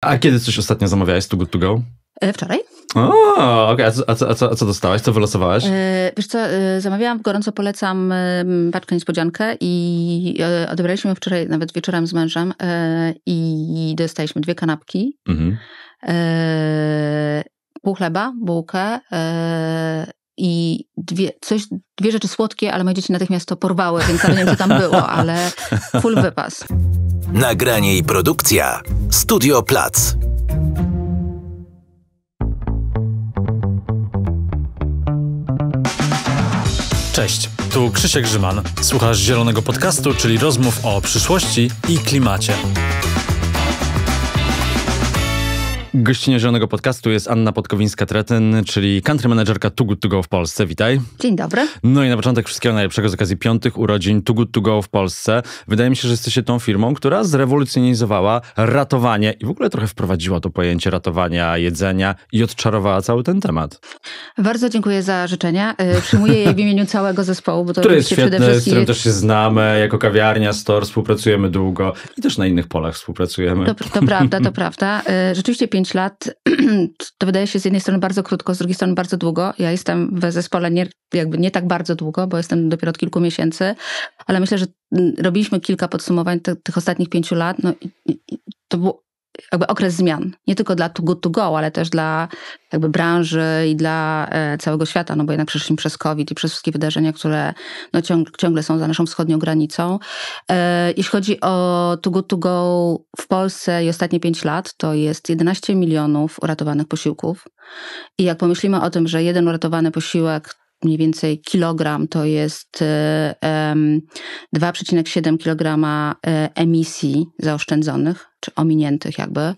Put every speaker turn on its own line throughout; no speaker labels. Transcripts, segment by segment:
A kiedy coś ostatnio zamawiałeś z Too Good To Go? E, wczoraj. O, okay. a, co, a, co, a co dostałaś? Co wylosowałaś?
E, wiesz co, e, zamawiałam, gorąco polecam e, paczkę niespodziankę i e, odebraliśmy ją wczoraj nawet wieczorem z mężem e, i dostaliśmy dwie kanapki, mhm. E, pół chleba, bułkę, i dwie, coś, dwie rzeczy słodkie, ale moje dzieci natychmiast to porwały, więc nie wiem, co tam było, ale full wypas.
Nagranie i produkcja Studio Plac. Cześć, tu Krzysiek Grzyman. Słuchasz Zielonego Podcastu, czyli rozmów o przyszłości i klimacie. Gościnie Zielonego Podcastu jest Anna Podkowińska-Tretyn, czyli country managerka Too Good To Go w Polsce. Witaj. Dzień dobry. No i na początek wszystkiego najlepszego z okazji piątych urodzin Too Good To Go w Polsce. Wydaje mi się, że jesteście tą firmą, która zrewolucjonizowała ratowanie i w ogóle trochę wprowadziła to pojęcie ratowania jedzenia i odczarowała cały ten temat.
Bardzo dziękuję za życzenia. Y, przyjmuję je w imieniu całego zespołu, bo to Który jest świetny, wszystkim... z którym też się
znamy, jako kawiarnia, store, współpracujemy długo i też na innych polach współpracujemy. To, to prawda, to
prawda. Y, rzeczywiście pięć 10 lat to wydaje się z jednej strony bardzo krótko, z drugiej strony bardzo długo. Ja jestem w zespole nie, jakby nie tak bardzo długo, bo jestem dopiero od kilku miesięcy, ale myślę, że mm, robiliśmy kilka podsumowań tych, ostatnich pięciu lat. No, i, i to było jakby okres zmian. Nie tylko dla Too Good To Go, ale też dla jakby branży i dla e, całego świata, no bo jednak przeszliśmy przez COVID i przez wszystkie wydarzenia, które no ciąg, ciągle są za naszą wschodnią granicą. E, jeśli chodzi o Too Good To Go w Polsce i ostatnie 5 lat, to jest 11 milionów uratowanych posiłków. I jak pomyślimy o tym, że jeden uratowany posiłek mniej więcej kilogram to jest 2,7 e, kg emisji zaoszczędzonych czy ominiętych jakby,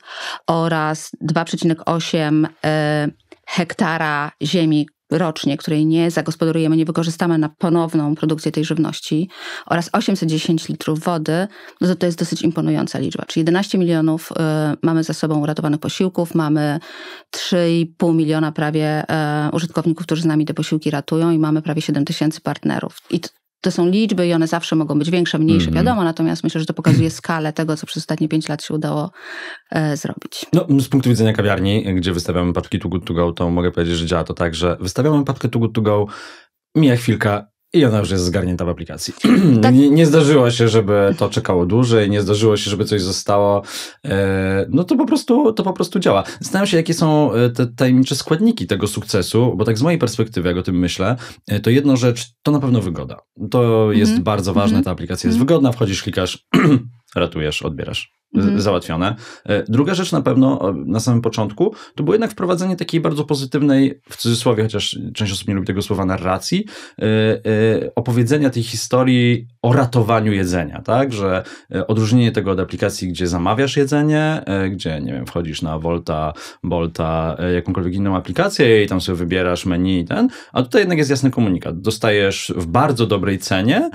oraz 2,8 e, hektara ziemi rocznie, której nie zagospodarujemy, nie wykorzystamy na ponowną produkcję tej żywności oraz 810 litrów wody, no to to jest dosyć imponująca liczba. Czyli 11 milionów y, mamy za sobą uratowanych posiłków, mamy 3,5 miliona prawie y, użytkowników, którzy z nami te posiłki ratują i mamy prawie 7 tysięcy partnerów. I to są liczby i one zawsze mogą być większe, mniejsze, mm wiadomo, natomiast myślę, że to pokazuje skalę tego, co przez ostatnie 5 lat się udało e, zrobić.
No, z punktu widzenia kawiarni, gdzie wystawiamy paczki Too Good To Go, to mogę powiedzieć, że działa to tak, że wystawiamy paczkę Too Good To Go, mija chwilka, i ona już jest zgarnięta w aplikacji. Tak. Nie, nie, zdarzyło się, żeby to czekało dłużej, nie zdarzyło się, żeby coś zostało. E, no to po prostu, to po prostu działa. Zastanawiam się, jakie są e, te tajemnicze składniki tego sukcesu, bo tak z mojej perspektywy, jak o tym myślę, e, to jedna rzecz to na pewno wygoda. To jest mhm. bardzo ważne, mhm. ta aplikacja jest mhm. wygodna, wchodzisz, klikasz, ratujesz, odbierasz. Mhm. załatwione. E, druga rzecz na pewno e, na samym początku to było jednak wprowadzenie takiej bardzo pozytywnej, w cudzysłowie, chociaż część osób nie lubi tego słowa, narracji, e, opowiedzenia tej historii o ratowaniu jedzenia, tak? Że odróżnienie tego od aplikacji, gdzie zamawiasz jedzenie, gdzie, nie wiem, wchodzisz na Volta, Bolta, jakąkolwiek inną aplikację i tam sobie wybierasz menu i ten, a tutaj jednak jest jasny komunikat. Dostajesz w bardzo dobrej cenie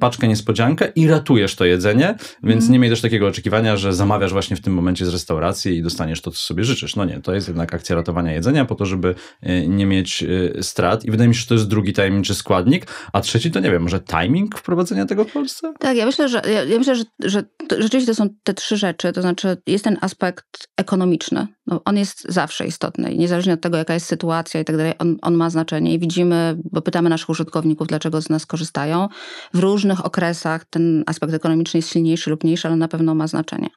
paczkę niespodziankę i ratujesz to jedzenie, więc mhm. nie miej też takiego oczekiwania, że zamawiasz właśnie w tym momencie z restauracji i dostaniesz to, co sobie życzysz. No nie, to jest jednak akcja ratowania jedzenia po to, żeby e, nie mieć e, strat i wydaje mi się, że to jest drugi tajemniczy składnik, a trzeci to nie wiem, może timing wprowadzenia tego w Polsce?
Tak, ja myślę, że, ja, myślę, że, że to, rzeczywiście to są te trzy rzeczy, to znaczy jest ten aspekt ekonomiczny, no, on jest zawsze istotny. I niezależnie od tego, jaka jest sytuacja i tak dalej, on ma znaczenie. I widzimy, bo pytamy naszych użytkowników, dlaczego z nas korzystają. W różnych okresach ten aspekt ekonomiczny jest silniejszy lub mniejszy, ale na pewno ma znaczenie.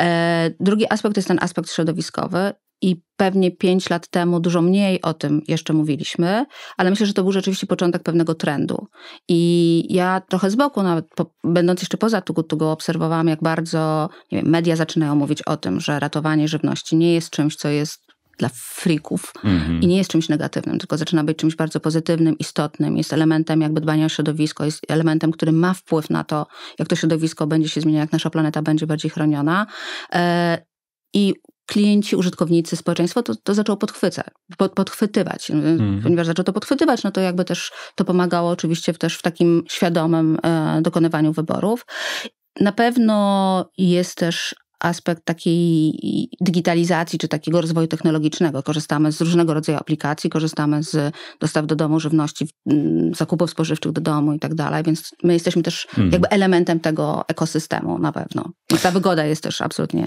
E, drugi aspekt jest ten aspekt środowiskowy i pewnie 5 lat temu dużo mniej o tym jeszcze mówiliśmy, ale myślę, że to był rzeczywiście początek pewnego trendu. I ja trochę z boku, nawet po, będąc jeszcze poza Tugu go obserwowałam, jak bardzo nie wiem, media zaczynają mówić o tym, że ratowanie żywności nie jest czymś, co jest dla frików mhm. i nie jest czymś negatywnym, tylko zaczyna być czymś bardzo pozytywnym, istotnym, jest elementem jakby dbania o środowisko, jest elementem, który ma wpływ na to, jak to środowisko będzie się zmieniać, jak nasza planeta będzie bardziej chroniona. E, I klienci, użytkownicy, społeczeństwo to, to zaczęło podchwycać, pod, podchwytywać. Y, mhm. Ponieważ zaczęło to podchwytywać, no to jakby też to pomagało oczywiście też w takim świadomym e, dokonywaniu wyborów. Na pewno jest też aspekt takiej digitalizacji czy takiego rozwoju technologicznego. Korzystamy z różnego rodzaju aplikacji, korzystamy z dostaw do domu żywności, mm, zakupów spożywczych do domu i tak dalej, więc my jesteśmy też mhm. jakby elementem tego ekosystemu na pewno. I ta wygoda jest też absolutnie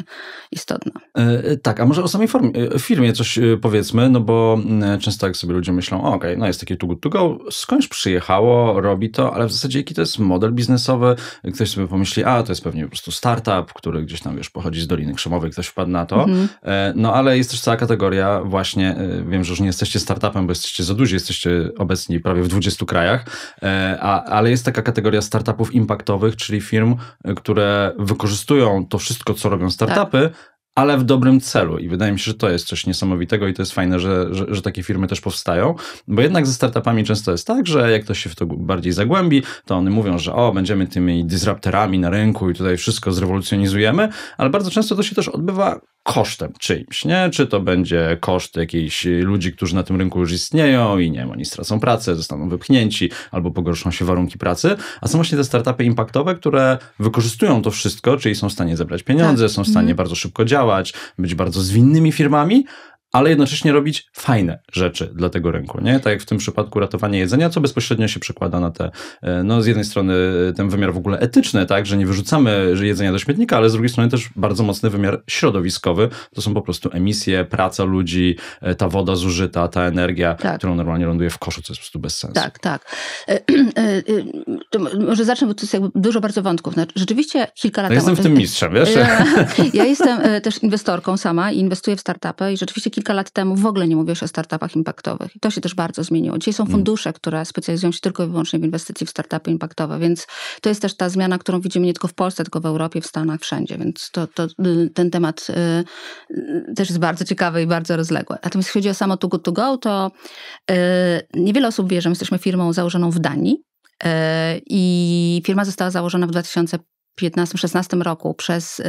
istotna. E, e,
tak, a może o samej formie, e, firmie coś powiedzmy, no bo mm, często jak sobie ludzie myślą, okej, okay, no jest takie too good to go, skądś przyjechało, robi to, ale w zasadzie jaki to jest model biznesowy? Ktoś sobie pomyśli, a to jest pewnie po prostu startup, który gdzieś tam wiesz, po pochodzi z Doliny Krzemowej, ktoś wpadł na to. Mhm. E, no ale jest też cała kategoria właśnie, e, wiem, że już nie jesteście startupem, bo jesteście za duzi, jesteście obecni prawie w 20 krajach, e, a, ale jest taka kategoria startupów impactowych, czyli firm, które wykorzystują to wszystko, co robią startupy, tak ale w dobrym celu. I wydaje mi się, że to jest coś niesamowitego i to jest fajne, że, że, że, takie firmy też powstają, bo jednak ze startupami często jest tak, że jak ktoś się w to bardziej zagłębi, to one mówią, że o, będziemy tymi disruptorami na rynku i tutaj wszystko zrewolucjonizujemy, ale bardzo często to się też odbywa kosztem czyimś, nie? Czy to będzie koszt jakichś ludzi, którzy na tym rynku już istnieją i nie wiem, oni stracą pracę, zostaną wypchnięci albo pogorszą się warunki pracy, a są właśnie te startupy impaktowe, które wykorzystują to wszystko, czyli są w stanie zebrać pieniądze, tak. są w stanie mm. bardzo szybko działać, być bardzo zwinnymi firmami, ale jednocześnie robić fajne rzeczy dla tego rynku, nie? Tak jak w tym przypadku ratowanie jedzenia, co bezpośrednio się przekłada na te, e, no z jednej strony e, ten wymiar w ogóle etyczny, tak, że nie wyrzucamy jedzenia do śmietnika, ale z drugiej strony też bardzo mocny wymiar środowiskowy, to są po prostu emisje, praca ludzi, e, ta woda zużyta, ta energia, tak. którą normalnie ląduje w koszu, co jest po prostu bez sensu. Tak,
tak. może zacznę, bo to jest jakby dużo bardzo wątków. Znaczy, rzeczywiście kilka lat ja jestem w tym mistrzem, wiesz? Ja, jestem też inwestorką sama i inwestuję w startupy i rzeczywiście kilka kilka lat temu w ogóle nie mówiło się o startupach impaktowych. I to się też bardzo zmieniło. Dzisiaj są mm. fundusze, które specjalizują się tylko i wyłącznie w inwestycji w startupy impaktowe, więc to jest też ta zmiana, którą widzimy nie tylko w Polsce, tylko w Europie, w Stanach, wszędzie. Więc to, to y, ten temat y, y, też jest bardzo ciekawy i bardzo rozległy. Natomiast jeśli chodzi o samo to Good To Go, to y, niewiele osób wie, że my jesteśmy firmą założoną w Danii. Y, I firma została założona w 2005 2015-2016 roku przez y,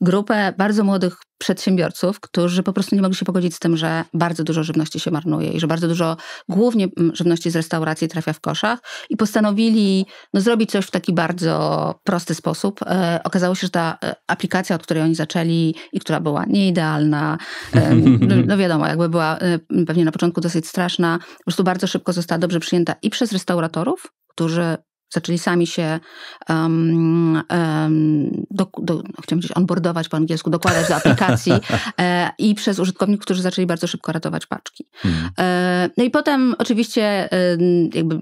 grupę bardzo młodych przedsiębiorców, którzy po prostu nie mogli się pogodzić z tym, że bardzo dużo żywności się marnuje i że bardzo dużo głównie żywności z restauracji trafia w koszach i postanowili no, zrobić coś w taki bardzo prosty sposób. E, okazało się, że ta e, aplikacja, od której oni zaczęli i która była nieidealna, no, no wiadomo, jakby była e, pewnie na początku dosyć straszna, po prostu bardzo szybko została dobrze przyjęta i przez restauratorów, którzy zaczęli sami się um, um, do, do, no, powiedzieć onboardować po angielsku, dokładać do aplikacji e, i przez użytkowników, którzy zaczęli bardzo szybko ratować paczki. Mhm. E, no i potem oczywiście e, jakby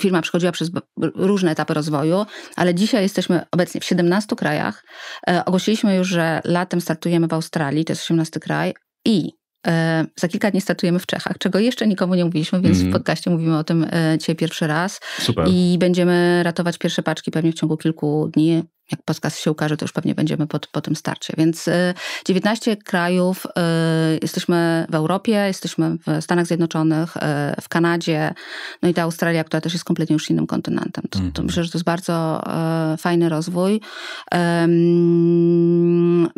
firma przechodziła przez różne etapy rozwoju, ale dzisiaj jesteśmy obecnie w 17 krajach. E, ogłosiliśmy już, że latem startujemy w Australii, to jest 18 kraj i E, za kilka dni startujemy w Czechach, czego jeszcze nikomu nie mówiliśmy, więc mm. w mhm. podcaście mówimy o tym e, dzisiaj pierwszy raz. Super. I będziemy ratować pierwsze paczki pewnie w ciągu kilku dni jak podcast się ukaże, to już pewnie będziemy po, po tym starcie. Więc 19 y, krajów, y, jesteśmy w Europie, jesteśmy w Stanach Zjednoczonych, y, w Kanadzie, no i ta Australia, która też jest kompletnie już innym kontynentem. To, to mhm. myślę, że to jest bardzo fajny rozwój. Mm,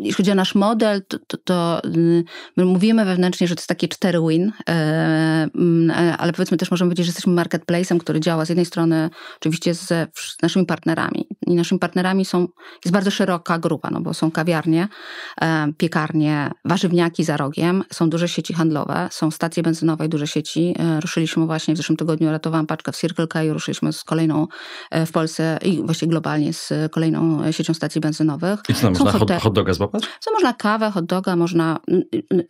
jeśli chodzi o nasz model, to, to, to my mówimy wewnętrznie, że to jest takie 4 win, mm, e, ale powiedzmy też możemy powiedzieć, że jesteśmy marketplacem, który działa z jednej strony oczywiście z naszymi partnerami, i naszymi partnerami są, jest bardzo szeroka grupa, no bo są kawiarnie, e, piekarnie, warzywniaki za rogiem, są duże sieci handlowe, są stacje benzynowe i duże sieci. E, ruszyliśmy właśnie w zeszłym tygodniu, ratowałam paczkę w Circle K i ruszyliśmy z kolejną e, w Polsce i właśnie globalnie z kolejną siecią stacji benzynowych. I co, można hot, hot doga złapać? Co, można kawę, hot doga, można...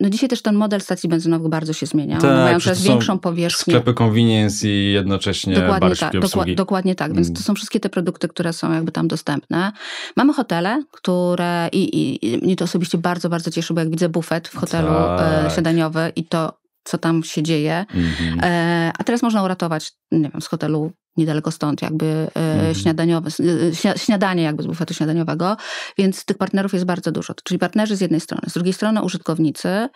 No dzisiaj też ten model stacji benzynowych bardzo się zmienia. Tak, mają coraz większą powierzchnię. sklepy
convenience i jednocześnie dokładnie tak, dokładnie,
dokładnie tak, więc mm. to są wszystkie te produkty, które są jakby tam dostępne. Mamy hotele, które i, i, i mnie to osobiście bardzo, bardzo cieszy, bo jak widzę bufet w hotelu e, tak. śniadaniowy i to co tam się dzieje. Mm -hmm. e, a teraz można uratować, nie wiem, z hotelu niedaleko stąd, jakby e, mhm. śniadaniowe, e, śniadanie jakby z bufetu śniadaniowego, więc tych partnerów jest bardzo dużo. Czyli partnerzy z jednej strony, z drugiej strony użytkownicy,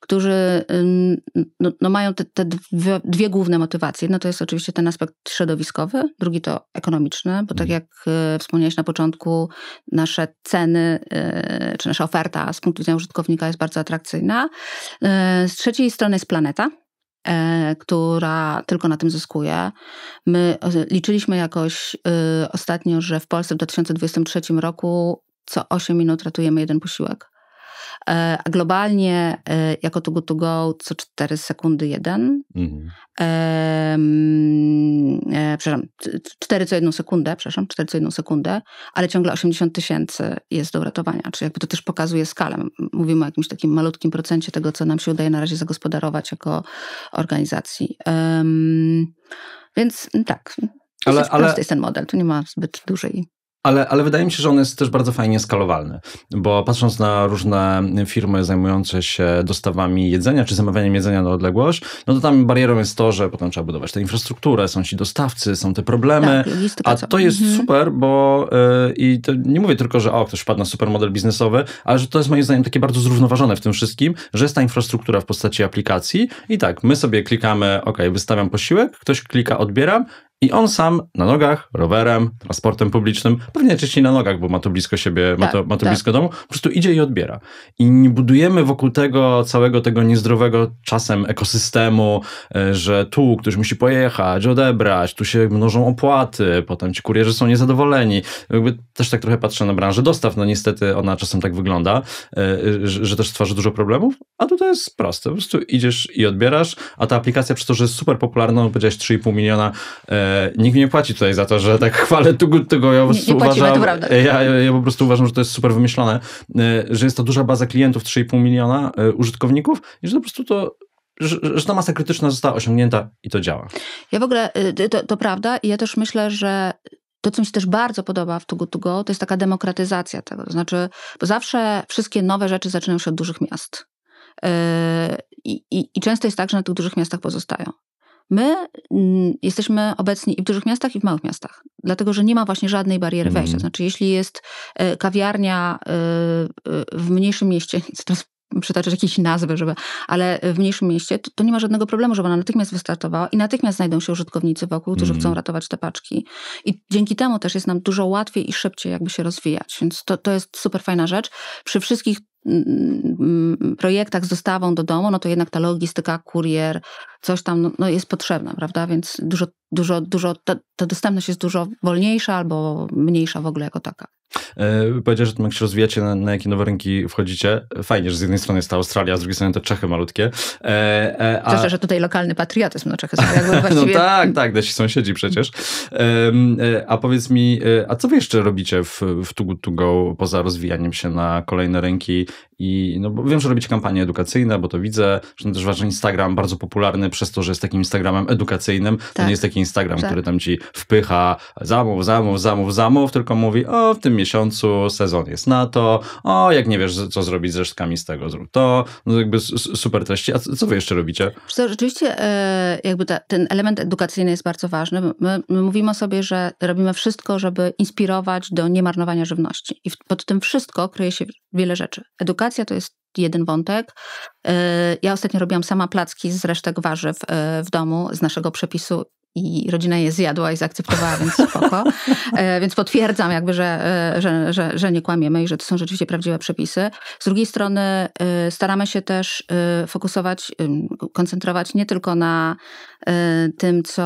którzy no, no mają te, te dwie, dwie, główne motywacje. No to jest oczywiście ten aspekt środowiskowy, drugi to ekonomiczny, bo tak mhm. jak e, wspomniałeś na początku, nasze ceny, czy nasza oferta z punktu widzenia użytkownika jest bardzo atrakcyjna. Z trzeciej strony jest planeta, E, która tylko na tym zyskuje. My liczyliśmy jakoś y, ostatnio, że w Polsce w 2023 roku co 8 minut ratujemy jeden posiłek. E, a globalnie e, jako to go to go co 4 sekundy jeden. Mhm. E, przepraszam, 4 co jedną sekundę, przepraszam, 4 co jedną sekundę, ale ciągle 80 tysięcy jest do uratowania. Czyli jakby to też pokazuje skalę. Mówimy o jakimś takim malutkim procencie tego, co nam się udaje na razie zagospodarować jako organizacji. więc tak, ale, ale, jest ten model, tu nie ma zbyt dużej
ale, ale wydaje mi się, że on jest też bardzo fajnie skalowalny, bo patrząc na różne firmy zajmujące się dostawami jedzenia czy zamawianiem jedzenia na odległość, no to tam barierą jest to, że potem trzeba budować tę infrastrukturę, są ci dostawcy, są te problemy. Tak, a to jest mhm. super, bo yy, i nie mówię tylko, że o, ktoś wpadł na super model biznesowy, ale że to jest moim zdaniem takie bardzo zrównoważone w tym wszystkim, że jest ta infrastruktura w postaci aplikacji i tak, my sobie klikamy, ok, wystawiam posiłek, ktoś klika, odbieram i on sam na nogach, rowerem, transportem publicznym, pewnie najczęściej na nogach, bo ma to blisko siebie, tak, ma to, ma to tak. blisko domu, po prostu idzie i odbiera. I nie budujemy wokół tego całego tego niezdrowego czasem ekosystemu, e, że tu ktoś musi pojechać, odebrać, tu się mnożą opłaty, potem ci kurierzy są niezadowoleni. Jakby też tak trochę patrzę na branżę dostaw, no niestety ona czasem tak wygląda, e, że, też stwarza dużo problemów, a tutaj jest proste, po prostu idziesz i odbierasz, a ta aplikacja przez to, że jest super popularna, powiedziałeś 3,5 miliona e, nikt nie płaci tutaj za to, że tak chwalę Too tego Ja po prostu nie, nie płacimy, uważam, to prawda. Ja, ja, po prostu uważam, że to jest super wymyślone, e, że jest to duża baza klientów, 3,5 miliona e, użytkowników i że po prostu to że, że ta masa krytyczna została osiągnięta i to działa.
Ja w ogóle, e, to, to prawda i ja też myślę, że to, co mi się też bardzo podoba w Tugu to, to jest taka demokratyzacja tego. To znaczy, bo zawsze wszystkie nowe rzeczy zaczynają się od dużych miast. i, I, często jest tak, że na tych dużych miastach pozostają. My mm, jesteśmy obecni i w dużych miastach, i w małych miastach, dlatego że nie ma właśnie żadnej bariery mhm. wejścia. Znaczy, jeśli jest e, kawiarnia e, e, w mniejszym mieście, teraz przytaczać jakieś nazwy, żeby, ale w mniejszym mieście, to, to, nie ma żadnego problemu, żeby ona natychmiast wystartowała i natychmiast znajdą się użytkownicy wokół, którzy mm. chcą mhm. ratować te paczki. I dzięki temu też jest nam dużo łatwiej i szybciej jakby się rozwijać, więc to, to jest super fajna rzecz. Przy wszystkich projektach z dostawą do domu, no to jednak ta logistyka, kurier, coś tam no, no jest potrzebna, prawda? Więc dużo, dużo, dużo ta, ta dostępność jest dużo wolniejsza albo mniejsza w ogóle jako taka.
Yy, powiedziałeś o tym, jak się rozwijacie, na, na, jakie nowe rynki wchodzicie. Fajnie, że z jednej strony jest ta Australia, a z drugiej strony te Czechy malutkie. E, e, a... że
tutaj lokalny patriotyzm, no Czechy są jakby właściwie... no tak,
tak, nasi sąsiedzi przecież. E, a powiedz mi, e, a co wy jeszcze robicie w, w Tugu poza rozwijaniem się na kolejne rynki i no, bo wiem, że robicie kampanie edukacyjne, bo to widzę, że też wasz Instagram bardzo popularny przez to, że jest takim Instagramem edukacyjnym. Tak. To nie tak. jest taki Instagram, tak. który tam ci wpycha zamów, zamów, zamów, zamów, tylko mówi, o w tym miesiącu sezon jest na to, o jak nie wiesz co zrobić z resztkami z tego, zrób to. No jakby super treści. A co wy jeszcze robicie?
To rzeczywiście e, jakby ta, ten element edukacyjny jest bardzo ważny. My, my mówimy o sobie, że robimy wszystko, żeby inspirować do niemarnowania żywności. I pod tym wszystko kryje się wiele rzeczy. Edukacja edukacja to jest jeden wątek. E, ja ostatnio robiłam sama placki z resztek warzyw e, w domu, z naszego przepisu i rodzina je zjadła i zaakceptowała, więc spoko. E, więc potwierdzam jakby, że, e, że, że, że, nie kłamiemy i że to są rzeczywiście prawdziwe przepisy. Z drugiej strony e, staramy się też y, fokusować, koncentrować nie tylko na tym, co...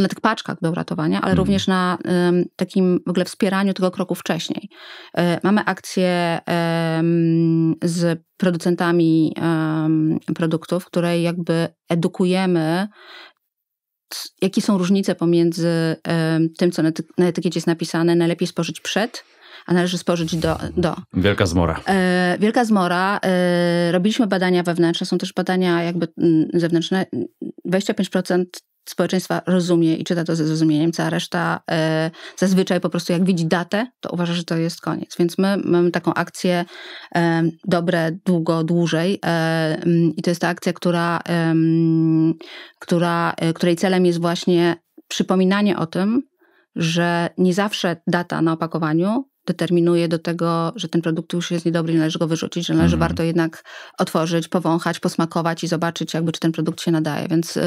na tych paczkach do ratowania, ale mhm. również na takim w ogóle wspieraniu tego kroku wcześniej. mamy akcje z producentami produktów, której jakby edukujemy jakie są różnice pomiędzy tym, co na, na etykiecie jest napisane, najlepiej spożyć przed, a należy spożyć do. do.
Wielka zmora.
E, wielka zmora. E, robiliśmy badania wewnętrzne, są też badania jakby mm, zewnętrzne. Mm, 25% społeczeństwa rozumie i czyta to ze zrozumieniem, cała reszta e, zazwyczaj po prostu jak widzi datę, to uważa, że to jest koniec. Więc my mamy taką akcję y, dobre, długo, dłużej e, mm, i to jest ta akcja, która, mm, która, której celem jest właśnie przypominanie o tym, że nie zawsze data na opakowaniu determinuje do tego, że ten produkt już jest niedobry i należy go wyrzucić, że należy mhm. warto jednak otworzyć, powąchać, posmakować i zobaczyć jakby, czy ten produkt się nadaje. Więc yy,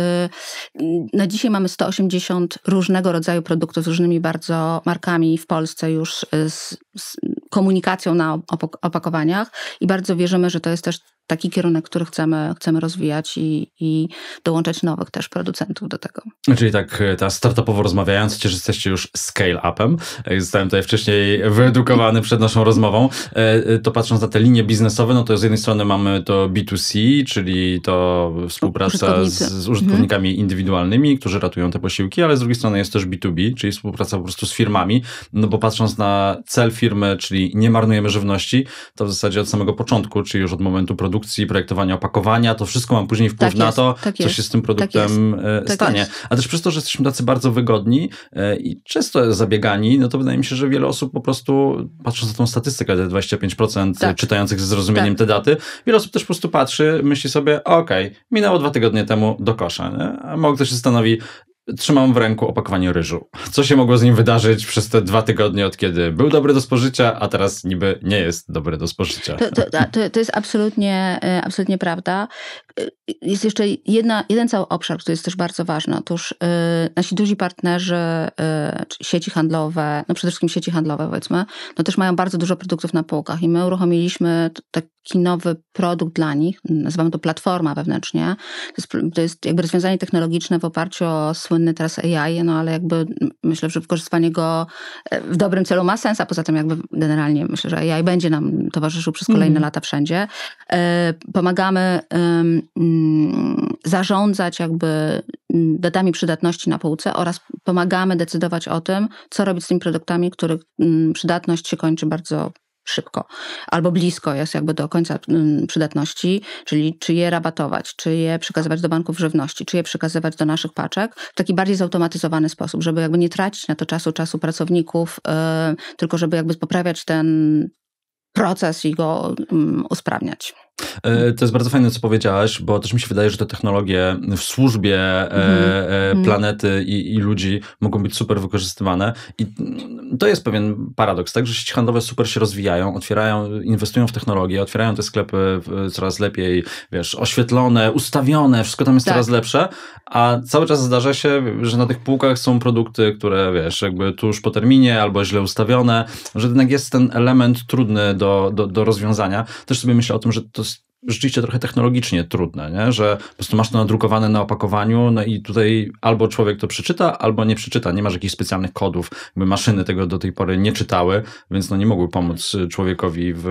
na dzisiaj mamy 180 różnego rodzaju produktów z różnymi bardzo markami w Polsce już y, z z komunikacją na opakowaniach i bardzo wierzymy, że to jest też taki kierunek, który chcemy, chcemy rozwijać i, i dołączać nowych też producentów do tego.
Czyli tak e, ta startupowo rozmawiając, że jesteście już scale-upem. E, zostałem tutaj wcześniej wyedukowany przed naszą rozmową. E, to patrząc na te linie biznesowe, no to z jednej strony mamy to B2C, czyli to współpraca z, z, użytkownikami mhm. indywidualnymi, którzy ratują te posiłki, ale z drugiej strony jest też B2B, czyli współpraca po prostu z firmami, no bo patrząc na cel firmy, firmy, czyli nie marnujemy żywności, to w zasadzie od samego początku, czyli już od momentu produkcji, projektowania, opakowania, to wszystko mam później wpływ tak na jest, to, tak co jest, się z tym tak produktem e, tak stanie. A też przez to, że jesteśmy tacy bardzo wygodni e, i często zabiegani, no to wydaje mi się, że wiele osób po prostu, patrząc na tą statystykę, te 25% tak. czytających ze zrozumieniem tak. te daty, wiele osób też po prostu patrzy, myśli sobie, okej, okay, minęło dwa tygodnie temu do kosza. Nie? A mało ktoś się zastanowi, Trzymam w ręku opakowanie ryżu. Co się mogło z nim wydarzyć przez te dwa tygodnie, od kiedy był dobry do spożycia, a teraz niby nie jest dobry do spożycia? To,
to, to, to jest absolutnie, e, absolutnie prawda. Y, jest jeszcze jedna, jeden cały obszar, który jest też bardzo ważny. Otóż y, nasi duzi partnerzy, y, sieci handlowe, no przede wszystkim sieci handlowe powiedzmy, no też mają bardzo dużo produktów na półkach i my uruchomiliśmy taki nowy produkt dla nich, nazywamy to platforma wewnętrznie. To jest, to jest jakby rozwiązanie technologiczne w oparciu o słynny teraz AI, no ale jakby myślę, że wykorzystywanie go e, w dobrym celu ma sens, a poza tym jakby generalnie myślę, że AI będzie nam towarzyszył przez kolejne mm. lata wszędzie. E, pomagamy Mm, zarządzać jakby mm, datami przydatności na półce oraz pomagamy decydować o tym, co robić z tymi produktami, których mm, przydatność się kończy bardzo szybko albo blisko jest jakby do końca przydatności, czyli czy je rabatować, czy je przekazywać do banków żywności, czy je przekazywać do naszych paczek w taki bardziej zautomatyzowany sposób, żeby jakby nie tracić na to czasu, czasu pracowników, yy, tylko żeby jakby poprawiać ten proces i go usprawniać.
E, to jest bardzo fajne, co powiedziałaś, bo też mi się wydaje, że te technologie w służbie mm -hmm. planety i, i, ludzi mogą być super wykorzystywane. I to jest pewien paradoks, tak, że sieci handlowe super się rozwijają, otwierają, inwestują w technologię, otwierają te sklepy coraz lepiej, wiesz, oświetlone, ustawione, wszystko tam jest tak. coraz lepsze, a cały czas zdarza się, że na tych półkach są produkty, które, wiesz, jakby tuż po terminie albo źle ustawione, że jednak jest ten element trudny do, do, do rozwiązania. Też sobie myślę o tym, że to rzeczywiście trochę technologicznie trudne, nie? że po prostu masz to nadrukowane na opakowaniu no i tutaj albo człowiek to przeczyta, albo nie przeczyta. Nie masz jakichś specjalnych kodów, jakby maszyny tego do tej pory nie czytały, więc no nie mogły pomóc y, człowiekowi w,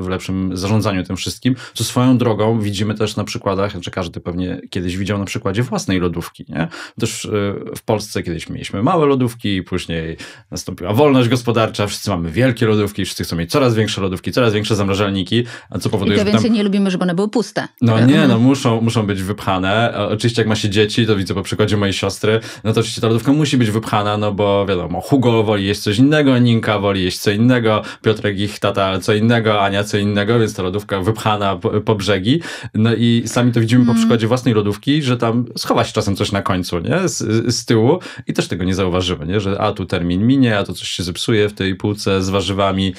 w lepszym zarządzaniu tym wszystkim, co swoją drogą widzimy też na przykładach, że znaczy każdy pewnie kiedyś widział na przykładzie własnej lodówki. Nie? Też y, w Polsce kiedyś mieliśmy małe lodówki, później nastąpiła wolność gospodarcza, wszyscy mamy wielkie lodówki, wszyscy chcą mieć coraz większe lodówki, coraz większe zamrażalniki, a co powoduje, I to że tam...
nie lubimy żeby one były puste. No nie, no mhm.
muszą, muszą być wypchane. Oczywiście jak ma się dzieci, to widzę po przykładzie mojej siostry, no to oczywiście ta lodówka musi być wypchana, no bo wiadomo, Hugo woli jeść coś innego, Ninka woli jeść co innego, Piotrek ich tata co innego, Ania co innego, więc ta lodówka wypchana po, po brzegi. No i sami to widzimy po mhm. przykładzie własnej lodówki, że tam schowa się czasem coś na końcu, nie? Z, z tyłu i też tego nie zauważymy, nie? Że a tu termin minie, a to coś się zepsuje w tej półce z warzywami,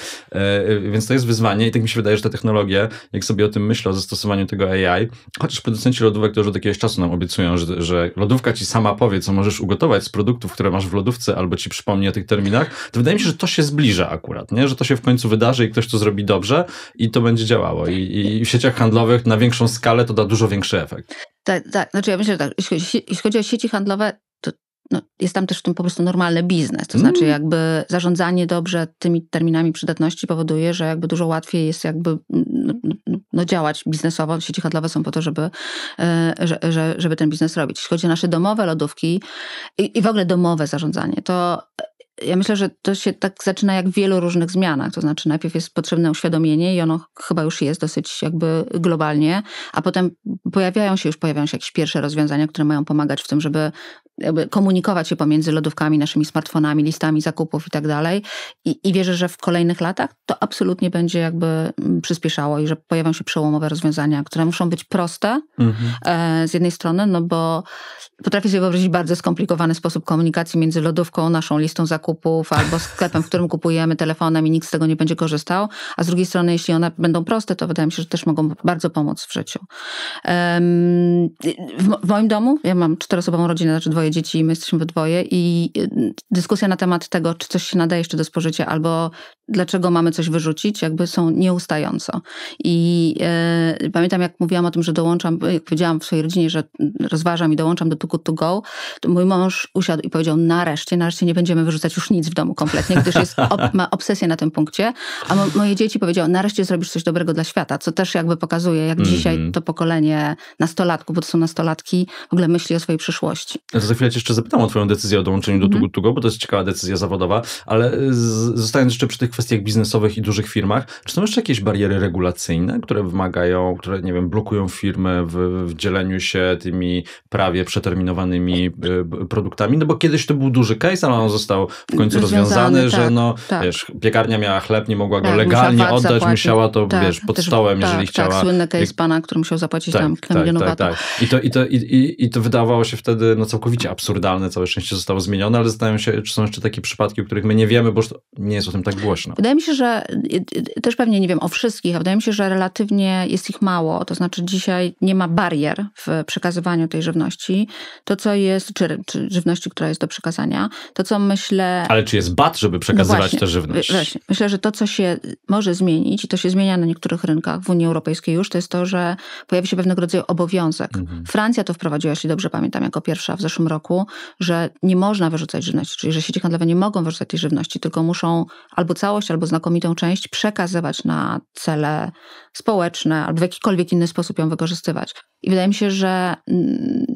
yy, więc to jest wyzwanie i tak mi się wydaje, że te technologie, jak sobie o tym myślę, myślę o zastosowaniu tego AI, chociaż producenci lodówek to już od jakiegoś czasu nam obiecują, że, że lodówka ci sama powie, co możesz ugotować z produktów, które masz w lodówce, albo ci przypomni o tych terminach, to wydaje mi się, że to się zbliża akurat, nie? że to się w końcu wydarzy i ktoś to zrobi dobrze i to będzie działało. I, i w sieciach handlowych na większą skalę to da dużo większy efekt.
Tak, tak. Znaczy ja myślę, że tak, jeśli chodzi o sieci handlowe, no, jest tam też w tym po prostu normalny biznes. To znaczy mm. znaczy, jakby zarządzanie dobrze tymi terminami przydatności powoduje, że jakby dużo łatwiej jest jakby no, no działać biznesowo. Sieci handlowe są po to, żeby, e, że, żeby ten biznes robić. Jeśli chodzi o nasze domowe lodówki i, i w ogóle domowe zarządzanie, to e, ja myślę, że to się tak zaczyna jak w wielu różnych zmianach. To znaczy, najpierw jest potrzebne uświadomienie i ono chyba już jest dosyć jakby globalnie, a potem pojawiają się, już pojawiają się jakieś pierwsze rozwiązania, które mają pomagać w tym, żeby komunikować się pomiędzy lodówkami, naszymi smartfonami, listami zakupów i tak dalej. I wierzę, że w kolejnych latach to absolutnie będzie jakby mm, przyspieszało i że pojawią się przełomowe rozwiązania, które muszą być proste mhm. E, z jednej strony, no bo potrafię sobie wyobrazić bardzo skomplikowany sposób komunikacji między lodówką, naszą listą zakupów albo sklepem, w którym kupujemy telefonem i nikt z tego nie będzie korzystał, a z drugiej strony, jeśli one będą proste, to wydaje mi się, że też mogą bardzo pomóc w życiu. W moim domu, ja mam czteroosobową rodzinę, znaczy dwoje dwoje dzieci i my jesteśmy we dwoje i y, dyskusja na temat tego, czy coś się nadaje jeszcze do spożycia albo dlaczego mamy coś wyrzucić, jakby są nieustająco. I y, pamiętam, jak mówiłam o tym, że dołączam, jak powiedziałam w swojej rodzinie, że rozważam i dołączam do Too To Go, to mój mąż usiadł i powiedział, nareszcie, nareszcie nie będziemy wyrzucać już nic w domu kompletnie, gdyż jest, ob, ma obsesję na tym punkcie. A moje dzieci powiedziały, nareszcie zrobisz coś dobrego dla świata, co też jakby pokazuje, jak mm -hmm. dzisiaj to pokolenie nastolatków, bo to są nastolatki, w ogóle myśli o swojej przyszłości. To tak
chwilę jeszcze zapytam o twoją decyzję o dołączeniu do mhm. Tugu Tugo, bo to jest ciekawa decyzja zawodowa, ale e, zostając jeszcze przy tych kwestiach biznesowych i dużych firmach, czy są jeszcze jakieś bariery regulacyjne, które wymagają, które, nie wiem, blokują firmy w, w dzieleniu się tymi prawie przeterminowanymi e, produktami? No bo kiedyś to był duży case, ale on został w końcu rozwiązany, tak, że no, tak. wiesz, piekarnia miała chleb, nie mogła go tak, legalnie musiała oddać, zapłacić. musiała to, tak, wiesz, pod stołem, tak, jeżeli tak, chciała. Tak, słynny case
pana, który musiał zapłacić tak, tam kilka tak, milionów tak, tak.
I to, i, to, i, i, to wydawało się wtedy no, całkowicie absurdalne, całe szczęście zostało zmienione, ale zastanawiam się, czy są jeszcze takie przypadki, o których my nie wiemy, bo nie jest o tym tak głośno. Wydaje
mi się, że y, y, też pewnie nie wiem o wszystkich, a wydaje mi się, że relatywnie jest ich mało, to znaczy dzisiaj nie ma barier w przekazywaniu tej żywności, to co jest, czy, czy żywności, która jest do przekazania, to co myślę... Ale czy jest
bat, żeby przekazywać no tę żywność? Właśnie.
Myślę, że to co się może zmienić i to się zmienia na niektórych rynkach w Unii Europejskiej już, to jest to, że pojawi się pewnego rodzaju obowiązek. Mhm. Francja to wprowadziła, jeśli dobrze pamiętam, jako pierwsza w zeszłym roku roku, że nie można wyrzucać żywności, czyli że sieci handlowe nie mogą wyrzucać tej żywności, tylko muszą albo całość, albo znakomitą część przekazywać na cele społeczne, albo w jakikolwiek inny sposób ją wykorzystywać. I wydaje mi się, że. Mm,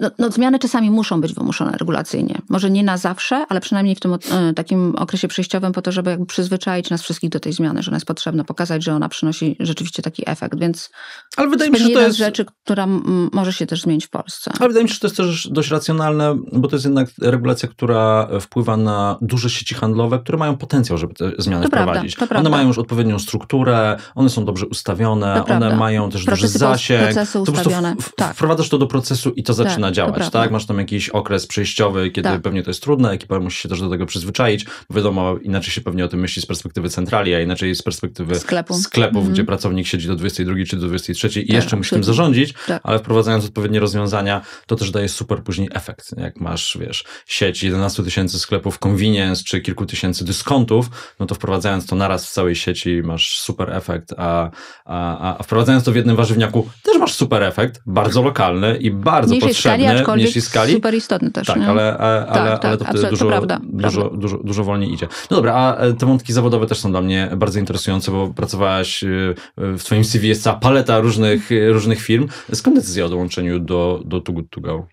no, no, zmiany czasami muszą być wymuszone regulacyjnie. Może nie na zawsze, ale przynajmniej w tym e, takim okresie przejściowym po to, żeby jakby przyzwyczaić nas wszystkich do tej zmiany, że ona jest potrzebna, pokazać, że ona przynosi rzeczywiście taki efekt, więc ale wydaje mi się, że to jest rzeczy, która może się też zmienić w Polsce.
Ale wydaje mi się, że to jest też dość racjonalne, bo to jest jednak regulacja, która wpływa na duże sieci handlowe, które mają potencjał, żeby te zmiany to wprowadzić. Prawda, one prawda. mają już odpowiednią strukturę, one są dobrze ustawione, to one mają też procesy, duży zasięg. Procesy ustawione. To po w, tak. wprowadzasz to do procesu i to tak. zaczyna tak działać, tak? Masz tam jakiś okres przejściowy, kiedy tak. pewnie to jest trudne, ekipa musi się też do tego przyzwyczaić. Wiadomo, inaczej się pewnie o tym myśli z perspektywy centrali, a inaczej z perspektywy sklepu. sklepów, mhm. gdzie pracownik siedzi do 22 czy do 23 tak, i jeszcze musi tym zarządzić, tak. ale wprowadzając odpowiednie rozwiązania, to też daje super później efekt. Jak masz, wiesz, sieć 11 tysięcy sklepów convenience czy kilku tysięcy dyskontów, no to wprowadzając to naraz w całej sieci masz super efekt, a, a, a wprowadzając to w jednym warzywniaku też masz super efekt, bardzo lokalny i bardzo Mniejszej potrzebny skali, aczkolwiek skali. super
istotny też. Tak, nie? ale,
tak, ale, tak, ale, tak, to wtedy dużo, prawda, dużo, prawda. Dużo, dużo wolniej idzie. No dobra, a e, te wątki zawodowe też są dla mnie bardzo interesujące, bo pracowałaś, e, w twoim CV jest cała paleta różnych, e, różnych firm. Skąd decyzja o dołączeniu do, do Too Good To Go?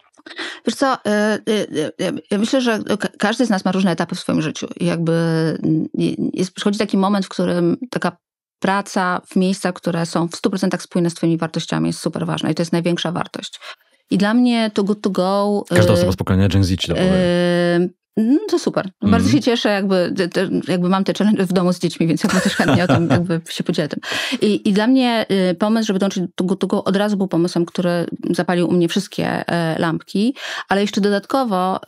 Wiesz co, ja myślę, że każdy z nas ma różne etapy w swoim życiu. Jakby jest, przychodzi taki moment, w którym taka praca w miejscach, które są w 100% spójne z Twoimi wartościami jest super ważna i to jest największa wartość. I dla mnie to good to go... Każda y, osoba z
pokolenia Gen Z ci to
y, no to super. Mm. Bardzo się cieszę, jakby, te, jakby mam te challenge w domu z dziećmi, więc jakby też chętnie o tym jakby się podzielę tym. I, I, dla mnie y, pomysł, żeby dołączyć do tego od razu był pomysłem, który zapalił u mnie wszystkie e, lampki, ale jeszcze dodatkowo y,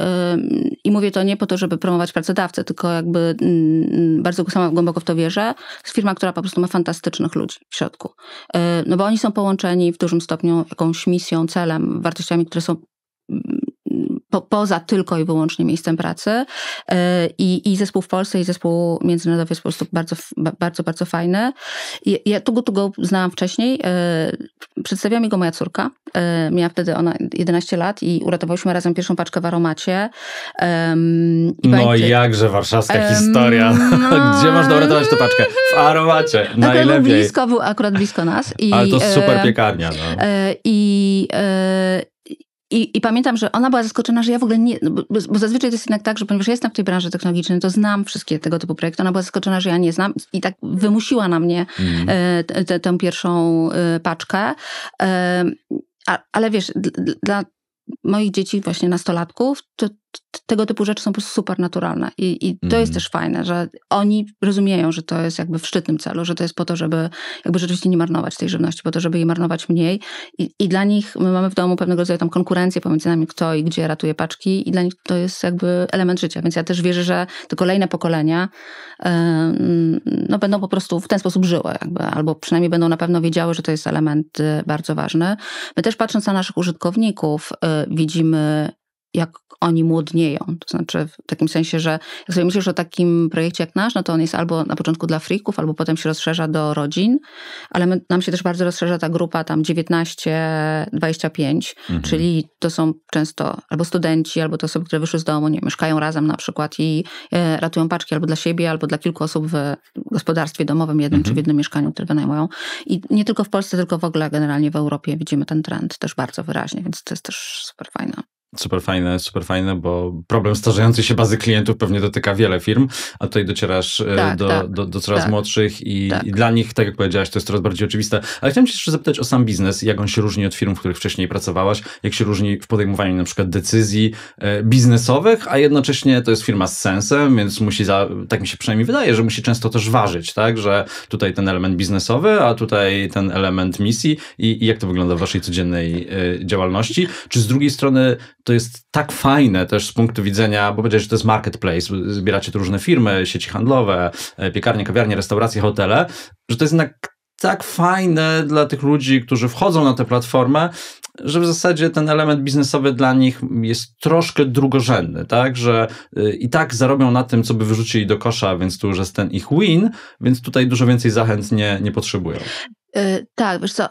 i mówię to nie po to, żeby promować pracodawcę, tylko jakby mm, mm, bardzo sama głęboko w to wierzę, jest firma, która po prostu ma fantastycznych ludzi w środku. Y, no bo oni są połączeni w dużym stopniu jakąś misją, celem, wartościami, które są mm, po, poza tylko i wyłącznie miejscem pracy. E, I, I zespół w Polsce i zespół międzynarodowy jest po prostu bardzo, bardzo, bardzo fajny. Ja tu go znałam wcześniej. E, przedstawiła mi go moja córka. E, miała wtedy ona 11 lat i uratowałyśmy razem pierwszą paczkę w aromacie. I no pamiętaj,
jakże warszawska um, historia. No. Gdzie można uratować tę paczkę? W aromacie. Najlepiej. Akurat blisko,
był akurat blisko nas. I, Ale to super piekarnia. No. I, i i, I, pamiętam, że ona była zaskoczona, że ja w ogóle nie, bo, bo, zazwyczaj to jest jednak tak, że ponieważ jestem w tej branży technologicznej, to znam wszystkie tego typu projekty. Ona była zaskoczona, że ja nie znam i tak wymusiła na mnie mm. tę pierwszą e, paczkę. E, a, ale wiesz, dla moich dzieci, właśnie nastolatków, to tego typu rzeczy są po prostu super naturalne. I, i to mm. jest mhm. też fajne, że oni rozumieją, że to jest jakby w szczytnym celu, że to jest po to, żeby jakby rzeczywiście nie marnować tej żywności, po to, żeby jej marnować mniej. I, i dla nich my mamy w domu pewnego rodzaju tam konkurencję pomiędzy nami, kto i gdzie ratuje paczki, i dla nich to jest jakby element życia. Więc ja też wierzę, że te kolejne pokolenia yy, no, będą po prostu w ten sposób żyły, jakby, albo przynajmniej będą na pewno wiedziały, że to jest element y, bardzo ważny. My też patrząc na naszych użytkowników, yy, widzimy jak oni młodnieją. To znaczy w takim sensie, że jak sobie myślisz o takim projekcie jak nasz, no to on jest albo na początku dla frików, albo potem się rozszerza do rodzin, ale my, nam się też bardzo rozszerza ta grupa tam 19-25, mhm. czyli to są często albo studenci, albo to osoby, które wyszły z domu, nie mieszkają razem na przykład i e, ratują paczki albo dla siebie, albo dla kilku osób w gospodarstwie domowym jednym, mhm. czy w mhm. jednym mieszkaniu, które wynajmują. I nie tylko w Polsce, tylko w ogóle generalnie w Europie widzimy ten trend też bardzo wyraźnie, więc to jest też super fajne.
Super fajne, super fajne, bo problem starzejącej się bazy klientów pewnie dotyka wiele firm, a tutaj docierasz e, tak, do, tak, do, do, coraz tak, młodszych i, tak. i, dla nich, tak jak powiedziałaś, to jest coraz bardziej oczywiste. Ale chciałem się jeszcze zapytać o sam biznes, jak on się różni od firm, w których wcześniej pracowałaś, jak się różni w podejmowaniu na przykład decyzji e, biznesowych, a jednocześnie to jest firma z sensem, więc musi, za, tak mi się przynajmniej wydaje, że musi często też ważyć, tak, że tutaj ten element biznesowy, a tutaj ten element misji i, i jak to wygląda w waszej codziennej e, działalności. Czy z drugiej strony to jest tak fajne też z punktu widzenia, bo powiedziałeś, że to jest marketplace, zbieracie tu różne firmy, sieci handlowe, e, piekarnie, kawiarnie, restauracje, hotele, że to jest jednak tak fajne dla tych ludzi, którzy wchodzą na tę platformę, że w zasadzie ten element biznesowy dla nich jest troszkę drugorzędny, tak? Że e, i tak zarobią na tym, co by wyrzucili do kosza, więc tu już jest ten ich win, więc tutaj dużo więcej zachęt nie, nie potrzebują.
E, tak, wiesz co,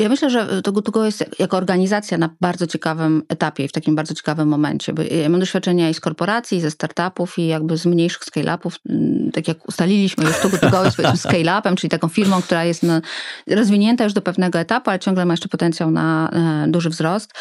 ja myślę, że to Gutugo jest jako organizacja na bardzo ciekawym etapie i w takim bardzo ciekawym momencie. Bo ja mam doświadczenia i z korporacji, i ze startupów, i jakby z mniejszych scale-upów. Mm, tak jak ustaliliśmy już, to Gutugo jest scale-upem, czyli taką firmą, która jest rozwinięta już do pewnego etapu, ale ciągle ma jeszcze potencjał na e, duży wzrost.